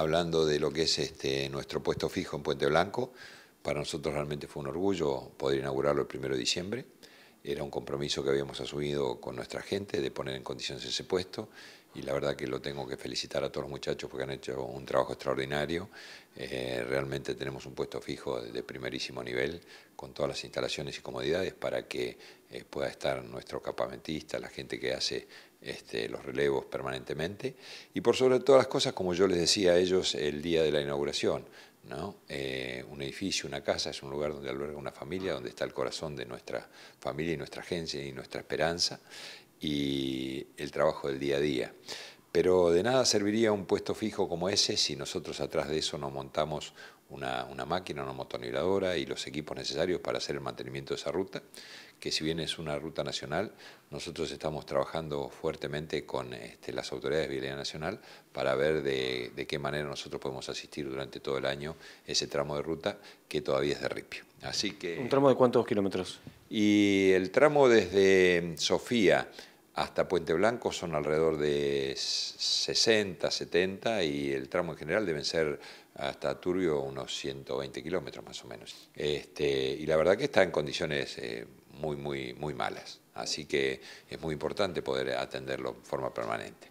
hablando de lo que es este, nuestro puesto fijo en Puente Blanco, para nosotros realmente fue un orgullo poder inaugurarlo el 1 de diciembre. Era un compromiso que habíamos asumido con nuestra gente de poner en condiciones ese puesto y la verdad que lo tengo que felicitar a todos los muchachos porque han hecho un trabajo extraordinario. Eh, realmente tenemos un puesto fijo de primerísimo nivel con todas las instalaciones y comodidades para que eh, pueda estar nuestro capamentista, la gente que hace este, los relevos permanentemente y por sobre todas las cosas, como yo les decía a ellos el día de la inauguración, ¿no? Eh, edificio, una casa, es un lugar donde alberga una familia, donde está el corazón de nuestra familia y nuestra agencia y nuestra esperanza y el trabajo del día a día. Pero de nada serviría un puesto fijo como ese si nosotros atrás de eso no montamos una, máquina, una motoniveladora y los equipos necesarios para hacer el mantenimiento de esa ruta, que si bien es una ruta nacional, nosotros estamos trabajando fuertemente con este, las autoridades de Vialidad Nacional para ver de, qué manera nosotros podemos asistir durante todo el año ese tramo de ruta que todavía es de ripio. Así que, ¿Un tramo de cuántos kilómetros? Y el tramo desde Sofía hasta Puente Blanco son alrededor de 60, 70 y el tramo en general deben ser hasta Turbio unos 120 kilómetros más o menos. Este, y la verdad que está en condiciones eh, muy, muy, muy malas. Así que es muy importante poder atenderlo de forma permanente.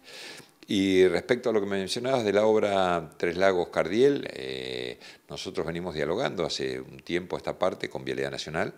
Y respecto a lo que me mencionabas de la obra Tres Lagos Cardiel, eh, nosotros venimos dialogando hace un tiempo esta parte con Vialidad Nacional,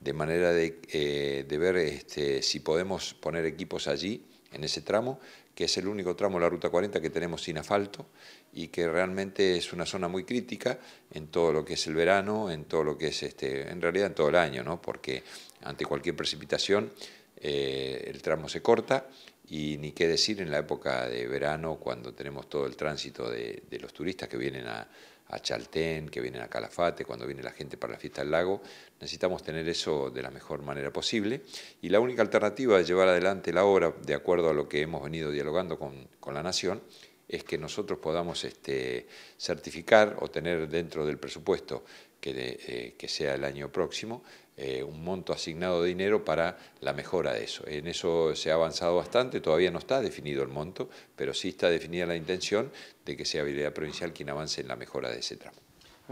de manera de, eh, ver este, si podemos poner equipos allí, en ese tramo, que es el único tramo de la Ruta 40 que tenemos sin asfalto y que realmente es una zona muy crítica en todo lo que es el verano, en todo lo que es, este, en realidad en todo el año, porque ante cualquier precipitación eh, el tramo se corta y ni qué decir en la época de verano cuando tenemos todo el tránsito de, de los turistas que vienen a, a Chaltén, que vienen a Calafate, cuando viene la gente para la fiesta del lago. Necesitamos tener eso de la mejor manera posible. Y la única alternativa es llevar adelante la obra, de acuerdo a lo que hemos venido dialogando con, con la Nación, es que nosotros podamos este, certificar o tener dentro del presupuesto que, eh, sea el año próximo eh, un monto asignado de dinero para la mejora de eso. En eso se ha avanzado bastante, todavía no está definido el monto, pero sí está definida la intención de que sea Habilidad Provincial quien avance en la mejora de ese tramo.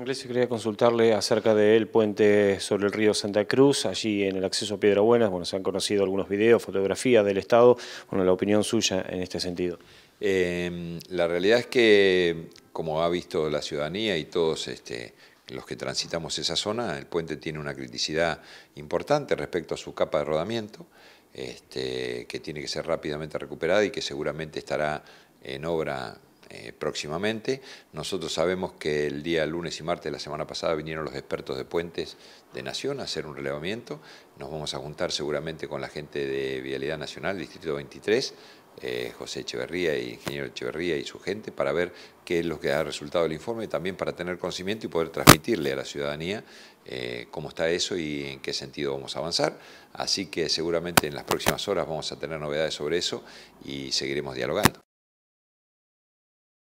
Inglés, quería consultarle acerca del puente sobre el río Santa Cruz, allí en el acceso a Piedra Buenas. Bueno, se han conocido algunos videos, fotografías del Estado. Bueno, la opinión suya en este sentido. Em, la realidad es que, como ha visto la ciudadanía y todos este, los que transitamos esa zona, el puente tiene una criticidad importante respecto a su capa de rodamiento, este, que tiene que ser rápidamente recuperada y que seguramente estará en obra eh, próximamente. Nosotros sabemos que el día lunes y martes de la semana pasada vinieron los expertos de puentes de Nación a hacer un relevamiento. Nos vamos a juntar seguramente con la gente de Vialidad Nacional, Distrito 23, eh, José Echeverría y ingeniero Echeverría y su gente para ver qué es lo que ha resultado el informe, y también para tener conocimiento y poder transmitirle a la ciudadanía eh, cómo está eso y en qué sentido vamos a avanzar. Así que seguramente en las próximas horas vamos a tener novedades sobre eso y seguiremos dialogando.